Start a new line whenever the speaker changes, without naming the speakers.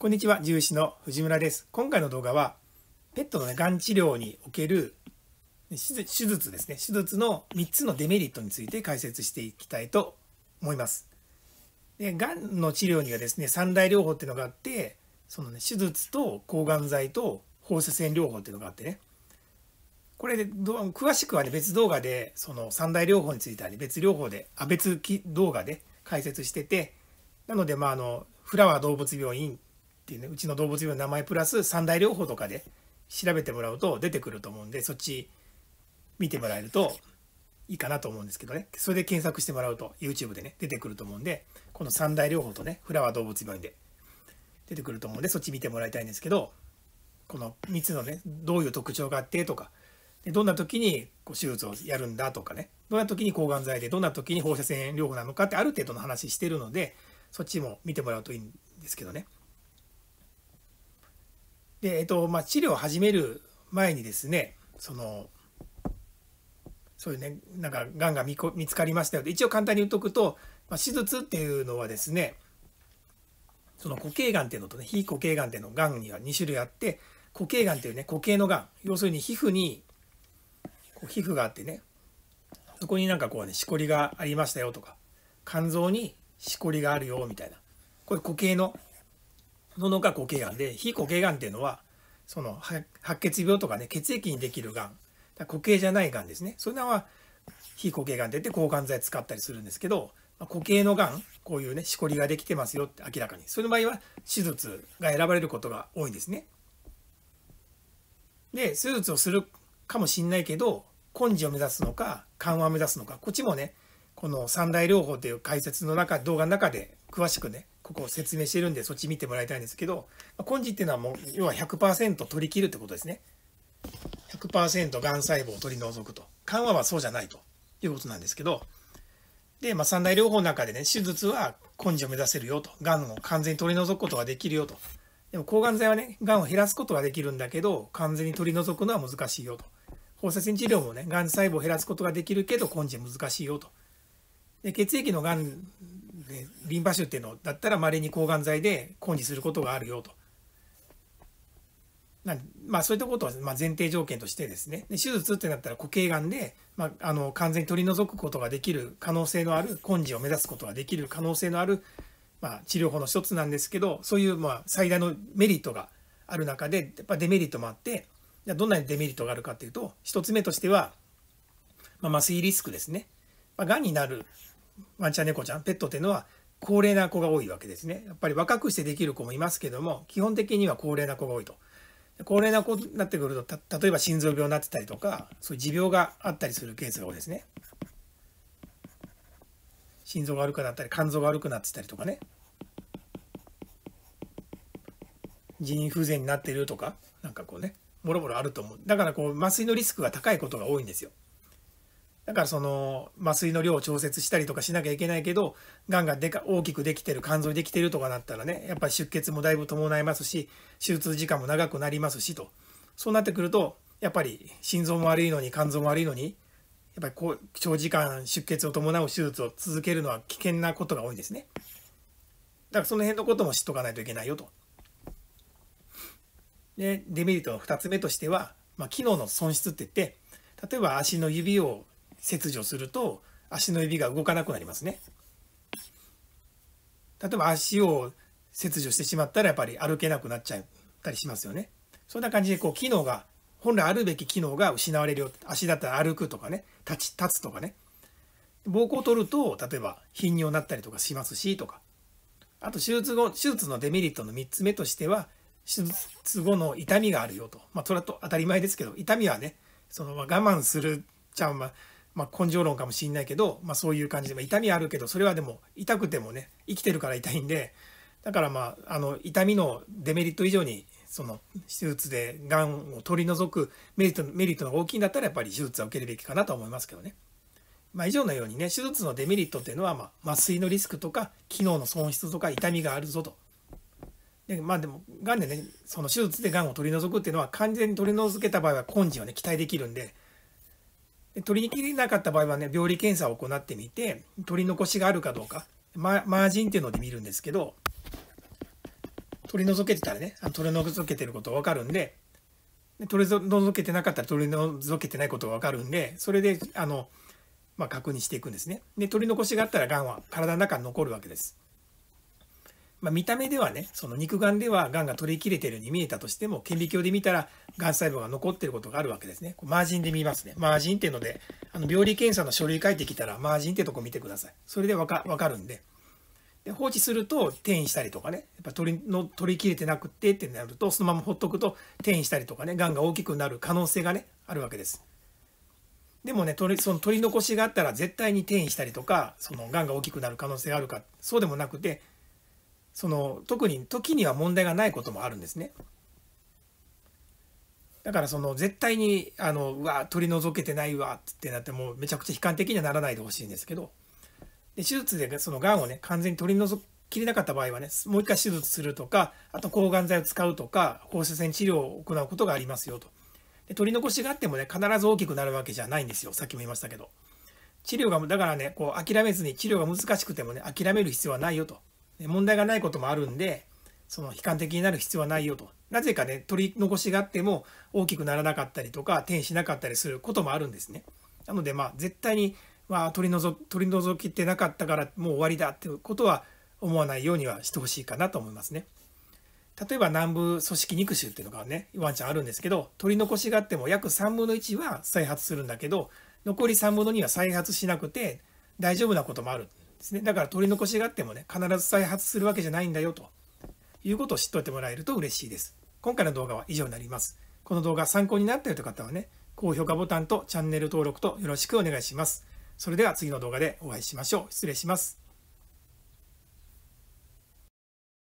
こんにちは、獣医師の藤村です。今回の動画は、ペットの、ね、がん治療における手術ですね、手術の3つのデメリットについて解説していきたいと思います。で、がんの治療にはですね、三大療法っていうのがあって、そのね、手術と抗がん剤と放射線療法っていうのがあってね、これで詳しくはね、別動画で、その三大療法についてはね、別療法で、あ、別動画で解説してて、なので、まあ、あの、フラワー動物病院ていうねうちの動物病院の名前プラス三大療法とかで調べてもらうと出てくると思うんでそっち見てもらえるといいかなと思うんですけどねそれで検索してもらうと YouTube でね出てくると思うんでこの三大療法とねフラワー動物病院で出てくると思うんでそっち見てもらいたいんですけどこの3つのねどういう特徴があってとかでどんな時にこう手術をやるんだとかねどんな時に抗がん剤でどんな時に放射線療法なのかってある程度の話してるのでそっちも見てもらうといいんですけどね。で、えっとまあ、治療を始める前にですねそのそういうねなんかがんが見こ見つかりましたよで一応簡単に言っとくと、まあ、手術っていうのはですねその固形がんっていうのとね非固形がんっていうのがんには2種類あって固形がんっていうね固形のがん要するに皮膚にこう皮膚があってねそこになんかこうねしこりがありましたよとか肝臓にしこりがあるよみたいなこれ固形のののが固形がんで非固形がんっていうのはその白血病とかね血液にできるがん固形じゃないがんですねそれは非固形がんって言って抗がん剤使ったりするんですけど固形のがんこういうねしこりができてますよって明らかにその場合は手術が選ばれることが多いんですね。で手術をするかもしんないけど根治を目指すのか緩和を目指すのかこっちもねこの三大療法という解説の中動画の中で詳しくねここを説明してるんでそっち見てもらいたいんですけど根治っていうのはもう要は100%取り切るってことですね100%がん細胞を取り除くと緩和はそうじゃないということなんですけどで、まあ、三大療法の中でね手術は根治を目指せるよとがんを完全に取り除くことができるよとでも抗がん剤はねがんを減らすことができるんだけど完全に取り除くのは難しいよと放射線治療もねがん細胞を減らすことができるけど根治は難しいよとで血液のがんね、リンパ腫っていうのだったらまれに抗がん剤で根治することがあるよと。まあ、そういったことはま前提条件としてですね手術ってなったら固形がんで、まあ、あの完全に取り除くことができる可能性のある根治を目指すことができる可能性のある、まあ、治療法の一つなんですけどそういうまあ最大のメリットがある中でやっぱデメリットもあってじゃどんなにデメリットがあるかっていうと1つ目としては、ま麻酔リスクですね。まあ、になるワンちゃん猫ちゃんペットっていうのは高齢な子が多いわけですねやっぱり若くしてできる子もいますけども基本的には高齢な子が多いと高齢な子になってくると例えば心臓病になってたりとかそういう持病があったりするケースが多いですね心臓が悪くなったり肝臓が悪くなってたりとかね腎不全になってるとかなんかこうねもろもろあると思うだからこう麻酔のリスクが高いことが多いんですよだからその麻酔の量を調節したりとかしなきゃいけないけどがんがでか大きくできてる肝臓できてるとかなったらねやっぱり出血もだいぶ伴いますし手術時間も長くなりますしとそうなってくるとやっぱり心臓も悪いのに肝臓も悪いのにやっぱりこう長時間出血を伴う手術を続けるのは危険なことが多いんですねだからその辺のことも知っとかないといけないよとでデメリットの2つ目としては、まあ、機能の損失って言って例えば足の指を切除すると足の指が動かなくなりますね。例えば足を切除してしまったらやっぱり歩けなくなっちゃったりしますよね。そんな感じでこう機能が本来あるべき機能が失われるよ足だったら歩くとかね立ち立つとかね膀胱を取ると例えば頻尿になったりとかしますしとかあと手術後手術のデメリットの3つ目としては手術後の痛みがあるよとまあそれはと当たり前ですけど痛みはねその我慢するちゃんはまあ、根性論かもしんないけど、まあ、そういう感じで、まあ、痛みあるけどそれはでも痛くてもね生きてるから痛いんでだからまああの痛みのデメリット以上にその手術でがんを取り除くメリットメリットが大きいんだったらやっぱり手術は受けるべきかなと思いますけどね。まあ、以上のようにね手術のデメリットっていうのは、まあ、麻酔のリスクとか機能の損失とか痛みがあるぞと。でまあでもがんでねその手術でがんを取り除くっていうのは完全に取り除けた場合は根治はね期待できるんで取りきれなかった場合はね病理検査を行ってみて取り残しがあるかどうか、ま、マージンっていうので見るんですけど取り除けてたらね取り除けてること分かるんで取り除けてなかったら取り除けてないことが分かるんでそれであの、まあ、確認していくんですねで取り残しがあったらがんは体の中に残るわけですまあ、見た目ではねその肉眼ではがんが取り切れてるように見えたとしても顕微鏡で見たらがん細胞が残ってることがあるわけですねマージンで見ますねマージンっていうのであの病理検査の書類書いてきたらマージンってとこ見てくださいそれでわかかるんでで放置すると転移したりとかねやっぱ取りの取りきれてなくってってなるとそのままほっとくと転移したりとかねがんが大きくなる可能性がねあるわけですでもね取りその取り残しがあったら絶対に転移したりとかそのがんが大きくなる可能性があるかそうでもなくてその特に時には問題がないこともあるんですね。だからその絶対にあのうわ取り除けてないわってなってもうめちゃくちゃ悲観的にはならないでほしいんですけどで手術でそのがんをね完全に取り除きれなかった場合はねもう一回手術するとかあと抗がん剤を使うとか放射線治療を行うことがありますよとで取り残しがあってもね必ず大きくなるわけじゃないんですよさっきも言いましたけど治療がだからねこう諦めずに治療が難しくてもね諦める必要はないよと問題がないこともあるんでその悲観的になる必要はないよとなぜかね取り残しがあっても大きくならなかったりとか転移しなかったりすることもあるんですね。なのでまあ絶対に、まあ、取り除取り除きってなかったからもう終わりだっていうことは思わないようにはしてほしいかなと思いますね。例えば南部組織肉腫っていうのがねワンちゃんあるんですけど取り残しがあっても約3分の1は再発するんだけど残り3分の2は再発しなくて大丈夫なこともあるですねだから取り残しがあってもね必ず再発するわけじゃないんだよということを知っておいてもらえると嬉しいです今回の動画は以上になりますこの動画参考になったよという方はね高評価ボタンとチャンネル登録とよろしくお願いしますそれでは次の動画でお会いしましょう失礼します